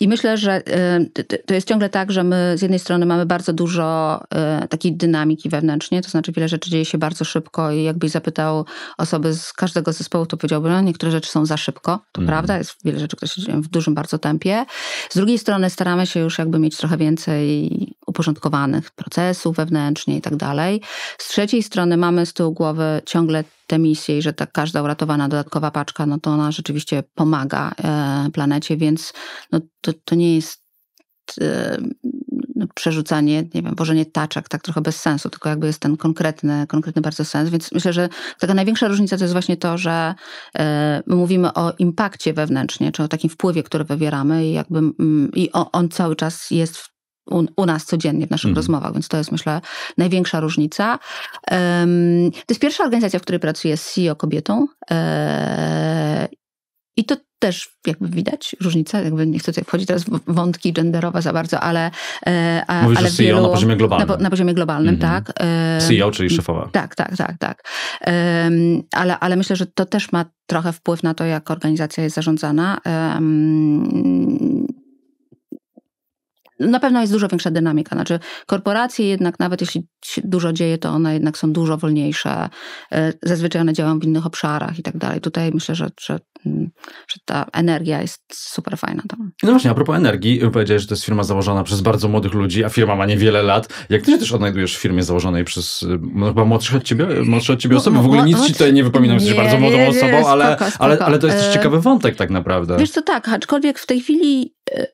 I myślę, że y, to jest ciągle tak, że my z jednej strony mamy bardzo dużo y, takiej dynamiki wewnętrznie, to znaczy wiele rzeczy dzieje się bardzo szybko i jakbyś zapytał osoby z każdego zespołu, to powiedziałbym, no niektóre rzeczy są za szybko, to mm. prawda, jest wiele rzeczy, które się dzieją w dużym bardzo tempie. Z drugiej strony staramy się już jakby mieć trochę więcej uporządkowanych procesów wewnętrznie i tak dalej. Z trzeciej strony mamy z tyłu głowy ciągle te misje i że ta każda uratowana dodatkowa paczka, no to ona rzeczywiście pomaga e, planecie, więc no to, to nie jest e, no, przerzucanie, nie wiem, bożenie taczek, tak trochę bez sensu, tylko jakby jest ten konkretny, konkretny bardzo sens. Więc myślę, że taka największa różnica to jest właśnie to, że e, my mówimy o impakcie wewnętrznie, czy o takim wpływie, który wywieramy i jakby mm, i on, cały czas jest u, u, nas codziennie w naszych mhm. rozmowach, więc to jest myślę największa różnica. Um, to jest pierwsza organizacja, w której pracuję z CEO kobietą. E, I to też jakby widać różnica, jakby nie chcę tutaj wchodzić teraz w wątki genderowe za bardzo, ale... E, a, Mówisz ale CEO e wielu, na poziomie globalnym. Na, na poziomie globalnym, mhm. tak. E, CEO, czyli szefowa. Tak, tak, tak, tak. ale, ale myślę, że to też ma trochę wpływ na to, jak organizacja jest zarządzana na pewno jest dużo większa dynamika. Znaczy, korporacje jednak, nawet jeśli się dużo dzieje, to one jednak są dużo wolniejsze. E, zazwyczaj one działają w innych obszarach i tak dalej. Tutaj myślę, że, że, mm, że ta energia jest super fajna. Tam.
No właśnie, a propos energii, powiedziałeś, że to jest firma założona przez bardzo młodych ludzi, a firma ma niewiele lat. Jak ty się też odnajdujesz w firmie założonej przez no, chyba młodsze od ciebie, młodsze od ciebie no, osoby? W ogóle nic ci tutaj nie wypominam, jesteś bardzo młodą nie, osobą, spoko, ale, spoko. ale, ale to jest też ciekawy e, wątek tak naprawdę. Wiesz co,
tak, aczkolwiek w tej chwili e,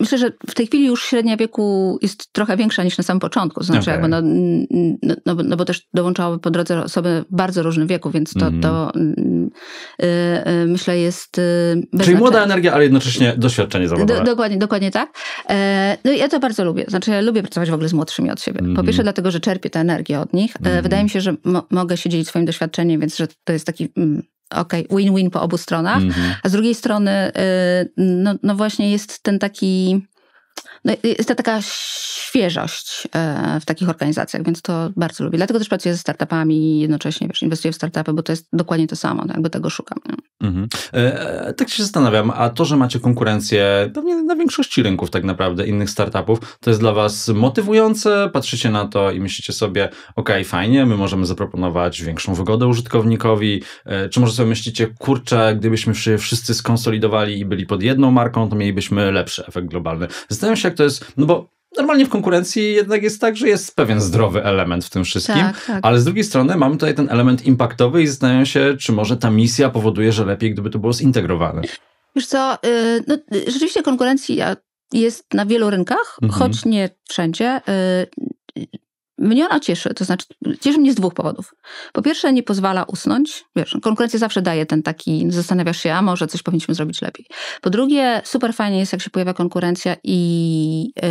myślę, że w tej chwili już średnia wieku jest trochę większa niż na samym początku. Znaczy, okay. jakby no, no, no, no, bo też dołączały po drodze osoby bardzo różnych wieku, więc to, mm. to y, y, myślę jest. Yy, Czyli młoda
energia, ale jednocześnie doświadczenie
zawodowe. Do, dokładnie, dokładnie tak. E, no ja to bardzo lubię. Znaczy, ja lubię pracować w ogóle z młodszymi od siebie. Mm. Po pierwsze, mhm. dlatego, że czerpię tę energię od nich. E, mm. Wydaje mi się, że mo mogę się dzielić swoim doświadczeniem, więc że to jest taki. Mm, okej, okay, win-win po obu stronach, mm -hmm. a z drugiej strony, y, no, no właśnie jest ten taki no, jest to taka świeżość e, w takich organizacjach, więc to bardzo lubię. Dlatego też pracuję ze startupami i jednocześnie wiesz, inwestuję w startupy, bo to jest dokładnie to samo, no, jakby tego szukam.
Mhm. E, e, tak się zastanawiam, a to, że macie konkurencję pewnie na większości rynków tak naprawdę, innych startupów, to jest dla was motywujące? Patrzycie na to i myślicie sobie, ok, fajnie, my możemy zaproponować większą wygodę użytkownikowi, e, czy może sobie myślicie, kurczę, gdybyśmy się wszyscy skonsolidowali i byli pod jedną marką, to mielibyśmy lepszy efekt globalny. Zastanawiam się, to jest, no bo normalnie w konkurencji jednak jest tak, że jest pewien zdrowy element w tym wszystkim, tak, tak. ale z drugiej strony mamy tutaj ten element impaktowy i zastanawiam się, czy może ta misja powoduje, że lepiej, gdyby to było zintegrowane.
Wiesz co, y, no, rzeczywiście konkurencja jest na wielu rynkach, mhm. choć nie wszędzie y, mnie ona cieszy, to znaczy cieszy mnie z dwóch powodów. Po pierwsze nie pozwala usnąć, wiesz, konkurencja zawsze daje ten taki, zastanawiasz się, a może coś powinniśmy zrobić lepiej. Po drugie super fajnie jest jak się pojawia konkurencja i yy,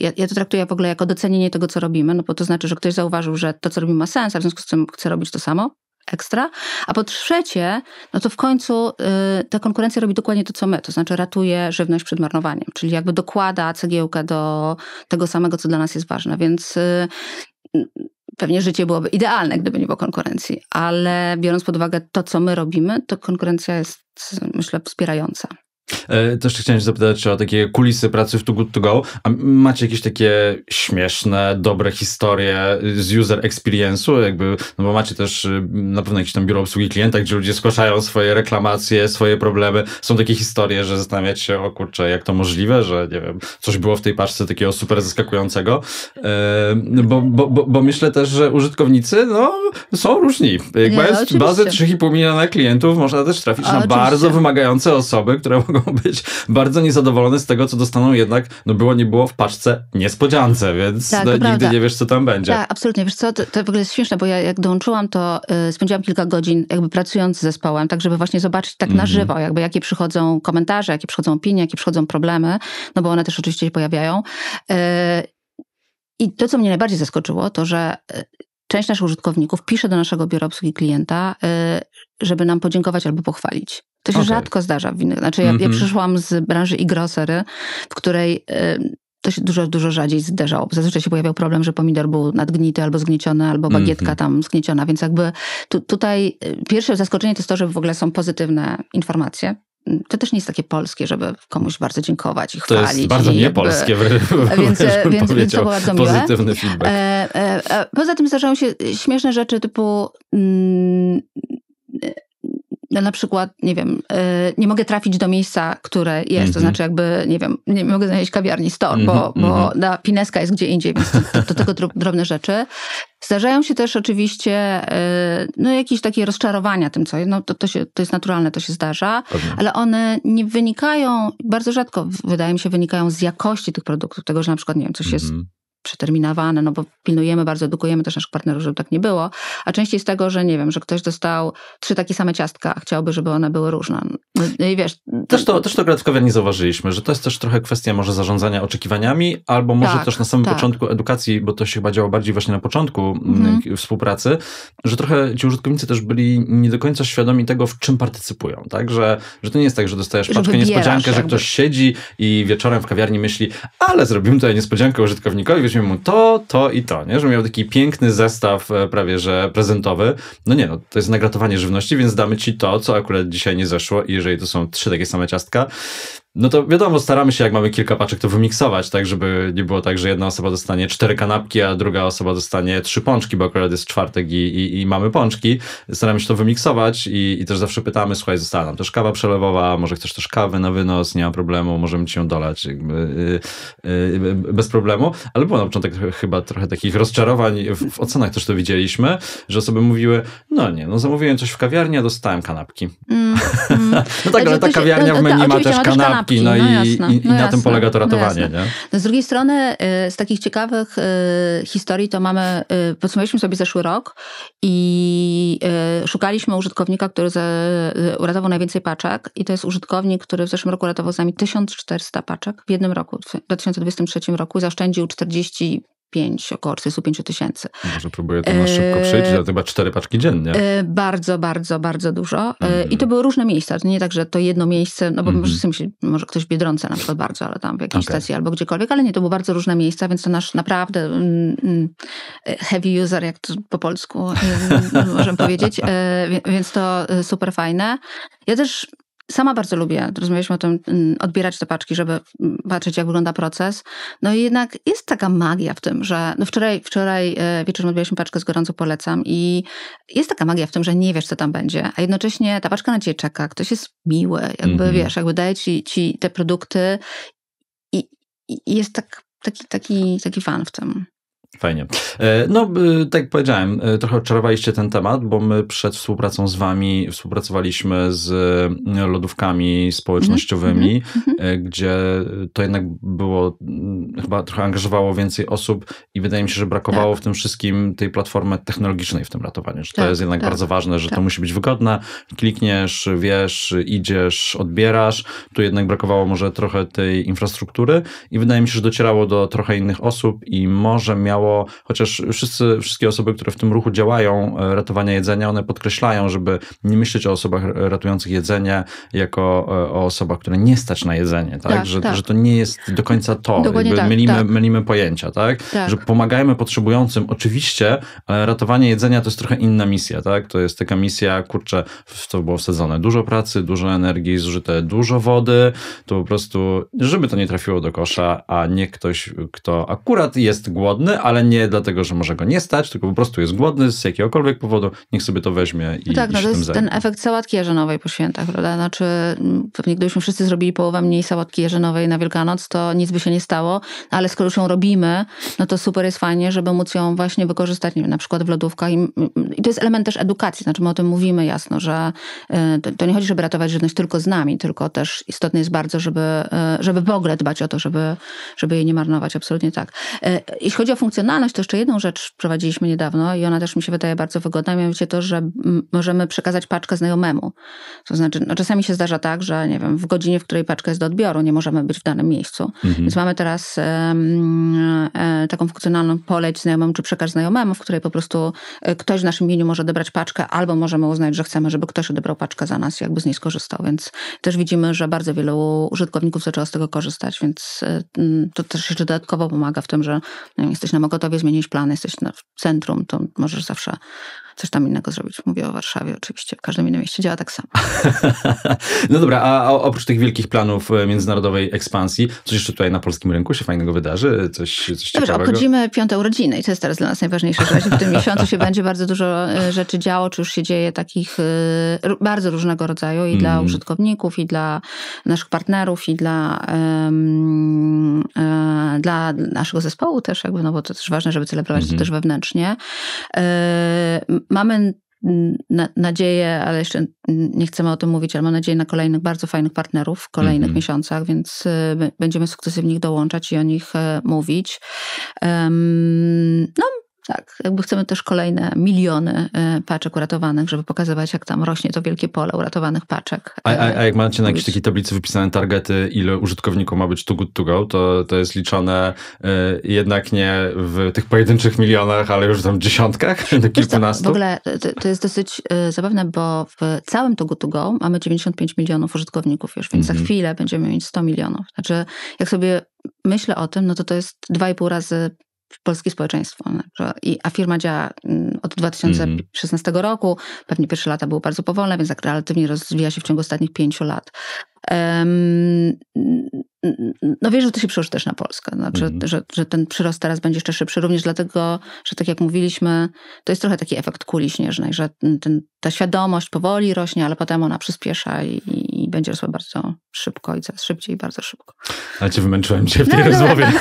ja, ja, to traktuję w ogóle jako docenienie tego co robimy, no bo to znaczy, że ktoś zauważył, że to co robimy ma sens, a w związku z tym chce robić to samo ekstra. A po trzecie, no to w końcu y, ta konkurencja robi dokładnie to, co my, to znaczy ratuje żywność przed marnowaniem, czyli jakby dokłada cegiełkę do tego samego, co dla nas jest ważne. Więc y, pewnie życie byłoby idealne, gdyby nie było konkurencji, ale biorąc pod uwagę to, co my robimy, to konkurencja jest, myślę, wspierająca.
E, też chciałem się zapytać o takie kulisy pracy w Too Good To Go. A macie jakieś takie śmieszne, dobre historie z user experience'u? Jakby, no bo macie też y, na pewno jakieś tam biuro obsługi klienta, gdzie ludzie zgłaszają swoje reklamacje, swoje problemy. Są takie historie, że zastanawiacie się, o kurczę, jak to możliwe, że nie wiem, coś było w tej paczce takiego super zaskakującego. E, bo, bo, bo, bo myślę też, że użytkownicy no, są różni. jak nie, jest bazę 3,5 miliona klientów, można też trafić A, na oczywiście. bardzo wymagające osoby, które mogą mogą być bardzo niezadowolone z tego, co dostaną jednak, no było nie było w paczce niespodziance, więc tak, no, nigdy prawda. nie wiesz, co tam będzie. Tak,
absolutnie. Wiesz co, to, to w ogóle jest śmieszne, bo ja jak dołączyłam, to y, spędziłam kilka godzin jakby pracując z zespołem, tak żeby właśnie zobaczyć tak mm -hmm. na mhm. żywo, jakby jakie przychodzą komentarze, jakie przychodzą opinie, jakie przychodzą problemy, no bo one też oczywiście się pojawiają. Y, i to, co mnie najbardziej zaskoczyło, to że y, część naszych użytkowników pisze do naszego biura obsługi klienta, y, żeby nam podziękować albo pochwalić. To się okay. rzadko zdarza. W innych. Znaczy ja, mm -hmm. ja mhm. przyszłam z branży e-grocery, w której y, to się dużo, dużo rzadziej zdarzało. Zazwyczaj się pojawiał problem, że pomidor był nadgnity albo zgnieciony, albo bagietka mm -hmm. tam zgnieciona, więc jakby tu, tutaj y, pierwsze zaskoczenie to jest to, że w ogóle są pozytywne informacje, to też nie jest takie polskie, żeby komuś bardzo dziękować i chwalić. To jest bardzo niepolskie, więc, więc, więc to bardzo miłe. Pozytywny feedback. E, e, e, poza tym zdarzają się śmieszne rzeczy typu mm, no, na przykład, nie wiem, e, nie mogę trafić do miejsca, które jest, mm -hmm. to mhm. znaczy jakby, nie wiem, nie mogę znaleźć kawiarni store, mm -hmm, bo, mhm, bo mm -hmm. na pineska jest gdzie indziej, więc to, tego tylko drobne rzeczy. Zdarzają się też oczywiście e, no, jakieś takie rozczarowania tym, co no, to, to, się, to jest naturalne, to się zdarza, Pewnie. ale one nie wynikają, bardzo rzadko wydaje mi się, wynikają z jakości tych produktów, tego, że na przykład, nie wiem, coś jest mhm przeterminowane, no bo pilnujemy bardzo, edukujemy też naszych partnerów, żeby tak nie było, a częściej z tego, że nie wiem, że ktoś dostał trzy takie same ciastka, a chciałby, żeby one były różne. No, i wiesz...
Też to, też to Gradkowie nie zauważyliśmy, że to jest też trochę kwestia może zarządzania oczekiwaniami, albo może tak, też na samym tak. początku edukacji, bo to się chyba działo bardziej właśnie na początku mm, mhm. współpracy, że trochę ci użytkownicy też byli nie do końca świadomi tego, w czym partycypują, tak? Że, że to nie jest tak, że dostajesz paczkę że niespodziankę, jakby. że ktoś siedzi i wieczorem w kawiarni myśli, ale zrobimy tutaj niespodziankę użytkownikowi, wiesz, weźmie mu to, to i to, nie? Że miał taki piękny zestaw e, prawie, że prezentowy. No nie, no to jest nagratowanie żywności, więc damy ci to, co akurat dzisiaj nie zeszło i jeżeli to są trzy takie same ciastka, no to wiadomo, staramy się, jak mamy kilka paczek, to wymiksować, tak, żeby nie było tak, że jedna osoba dostanie cztery kanapki, a druga osoba dostanie trzy pączki, bo akurat jest czwartek i, i, i mamy pączki. Staramy się to wymiksować i, i też zawsze pytamy, słuchaj, została nam też kawa przelewowa, może chcesz też kawy na wynos, nie ma problemu, możemy ci ją dolać jakby, y, y, y, bez problemu. Ale było na początek chyba trochę takich rozczarowań, w, w ocenach też to widzieliśmy, że osoby mówiły, no nie, no zamówiłem coś w kawiarni, a dostałem kanapki. Mm, mm. no tak, ale ta kawiarnia w menu ma też kanapki no, no i, jasne, i, i no na jasne, tym polega to no ratowanie. No
nie? Z drugiej strony y, z takich ciekawych y, historii to mamy, y, podsumowaliśmy sobie zeszły rok i szukaliśmy użytkownika, który uratował najwięcej paczek i to jest użytkownik, który w zeszłym roku uratował z nami 1400 paczek w jednym roku, w 2023 roku, zaszczędził 40 45, około 45 tysięcy. No
może próbuję to na e, szybko przejść, ale chyba cztery paczki dziennie. E,
bardzo, bardzo, bardzo dużo. Mm. I to były różne miejsca, to nie tak, że to jedno miejsce, no bo mm. może, myśli, może ktoś w Biedronce na przykład bardzo, ale tam w jakiejś okay. stacji albo gdziekolwiek, ale nie, to były bardzo różne miejsca, więc to nasz naprawdę mm, mm, heavy user, jak to po polsku możemy powiedzieć, więc to super fajne. Ja też Sama bardzo lubię, rozmawialiśmy o tym, mm, odbierać te paczki, żeby mm, patrzeć, jak wygląda proces. No i jednak jest taka magia w tym, że no wczoraj, wczoraj e, wieczorem odbieraliśmy paczkę z gorąco polecam i jest taka magia w tym, że nie wiesz, co tam będzie, a jednocześnie ta paczka na ciebie czeka, ktoś jest miły, jakby mhm. wiesz, jakby daje ci, ci te produkty i, i jest tak, taki, taki, taki fan w tym.
Fajnie. E, no, e, tak jak powiedziałem, e, trochę odczarowaliście ten temat, bo my przed współpracą z wami współpracowaliśmy z lodówkami społecznościowymi, mm-hmm. gdzie to jednak było, chyba trochę angażowało więcej osób i wydaje mi się, że brakowało tak. w tym wszystkim tej platformy technologicznej w tym ratowaniu, że tak, to jest jednak tak, bardzo ważne, że to tak. musi być wygodne, klikniesz, wiesz, idziesz, odbierasz, tu jednak brakowało może trochę tej infrastruktury i wydaje mi się, że docierało do trochę innych osób i może miało działo, chociaż wszyscy, wszystkie osoby, które w tym ruchu działają, e, ratowania jedzenia, one podkreślają, żeby nie myśleć o osobach ratujących jedzenie jako e, o osobach, które nie stać na jedzenie, tak? tak że, tak. że to nie jest do końca to. Tak, mylimy, tak. mylimy pojęcia, tak? tak? Że pomagajmy potrzebującym, oczywiście, ale ratowanie jedzenia to jest trochę inna misja, tak? To jest taka misja, kurczę, w to było wsadzone dużo pracy, dużo energii, zużyte dużo wody, to po prostu, żeby to nie trafiło do kosza, a nie ktoś, kto akurat jest głodny, ale ale nie dlatego, że może go nie stać, tylko po prostu jest głodny z jakiegokolwiek powodu, niech sobie to weźmie i no Tak, i no to jest ten
efekt sałatki jarzynowej po świętach, prawda? Znaczy, pewnie gdybyśmy wszyscy zrobili połowę mniej sałatki jarzynowej na Wielkanoc, to nic by się nie stało, ale skoro już ją robimy, no to super jest fajnie, żeby móc ją właśnie wykorzystać, nie wiem, na przykład w lodówkach i, i to jest element też edukacji, znaczy my o tym mówimy jasno, że y, to nie chodzi, żeby ratować żywność tylko z nami, tylko też istotne jest bardzo, żeby, y, żeby w ogóle dbać o to, żeby, żeby jej nie marnować, absolutnie tak. Y, jeśli chodzi o funkcjonowanie Opcjonalność to jeszcze jedną rzecz wprowadziliśmy niedawno i ona też mi się wydaje bardzo wygodna, mianowicie to, że możemy przekazać paczkę znajomemu. To znaczy, no czasami się zdarza tak, że nie wiem, w godzinie, w której paczka jest do odbioru, nie możemy być w danym miejscu. Mhm. Więc mamy teraz e, taką funkcjonalną poleć znajomemu czy przekaż znajomemu, w której po prostu e, ktoś w naszym imieniu może odebrać paczkę, albo możemy uznać, że chcemy, żeby ktoś odebrał paczkę za nas i jakby z niej skorzystał. Więc też widzimy, że bardzo wielu użytkowników zaczęło z tego korzystać, więc e, to też jeszcze dodatkowo pomaga w tym, że wiem, jesteś na gotowie zmienić plany, jesteś w centrum, to możesz zawsze coś tam innego zrobić. Mówię o Warszawie oczywiście, w każdym innym mieście działa tak samo.
no dobra, a oprócz tych wielkich planów e, międzynarodowej ekspansji, coś jeszcze tutaj na polskim rynku się fajnego wydarzy? Coś, coś Dobrze, ciekawego? obchodzimy
piąte urodziny i to jest teraz dla nas najważniejsze W tym miesiącu się będzie bardzo dużo e, rzeczy działo, czy już się dzieje takich e, bardzo różnego rodzaju i dla mhm. użytkowników, i dla naszych partnerów, i dla, um, e, dla naszego zespołu też jakby, no bo to też ważne, żeby celebrować mm. to mhm. też wewnętrznie. E, mamy na, nadzieję, ale jeszcze nie chcemy o tym mówić, ale mam nadzieję na kolejnych bardzo fajnych partnerów w kolejnych mm-hmm. miesiącach, więc y, będziemy sukcesywnie ich dołączać i o nich y, mówić. Um, no, tak, jakby chcemy też kolejne miliony e, paczek uratowanych, żeby pokazywać, jak tam rośnie to wielkie pole uratowanych paczek. A, a, e,
a jak macie na jakiejś takiej tablicy wypisane targety, ile użytkowników ma być to good to go, to, to jest liczone y, jednak nie w tych pojedynczych milionach, ale już tam dziesiątkach, do kilkunastu? Co, w ogóle
to, to jest dosyć y, zabawne, bo w całym to good to go mamy 95 milionów użytkowników już, więc mm -hmm. za mhm. chwilę będziemy mieć 100 milionów. Znaczy, jak sobie myślę o tym, no to to jest 2,5 razy polskie społeczeństwo. No, I, a firma działa mm, od 2016 mm. roku. Pewnie pierwsze lata były bardzo powolne, więc tak relatywnie rozwija się w ciągu ostatnich pięciu lat no wierzę, że to się przełoży też na Polskę, że, znaczy, mhm. że, że, ten przyrost teraz będzie jeszcze szybszy, również dlatego, że tak jak mówiliśmy, to jest trochę taki efekt kuli śnieżnej, że ten, ta świadomość powoli rośnie, ale potem ona przyspiesza i, i będzie rosła bardzo szybko i coraz szybciej i bardzo szybko.
Ale cię wymęczyłem cię w tej no, no, no. rozmowie.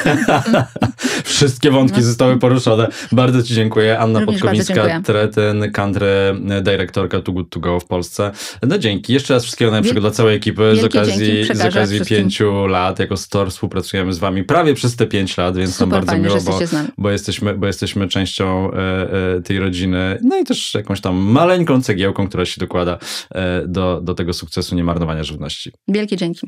Wszystkie wątki no. zostały poruszone. Bardzo ci dziękuję. Anna również Podkowińska, Tretyn, country e, dyrektorka Too Good To Go w Polsce. No dzięki. Jeszcze raz wszystkiego najlepszego Wiel- dla całej ekipy okazji, z okazji pięciu lat jako STOR współpracujemy z wami prawie przez te pięć lat, więc Super, nam bardzo fajnie, miło, bo, bo, jesteśmy, bo jesteśmy częścią e, e, tej rodziny, no i też jakąś tam maleńką cegiełką, która się dokłada e, do, do tego sukcesu niemarnowania żywności.
Wielkie dzięki.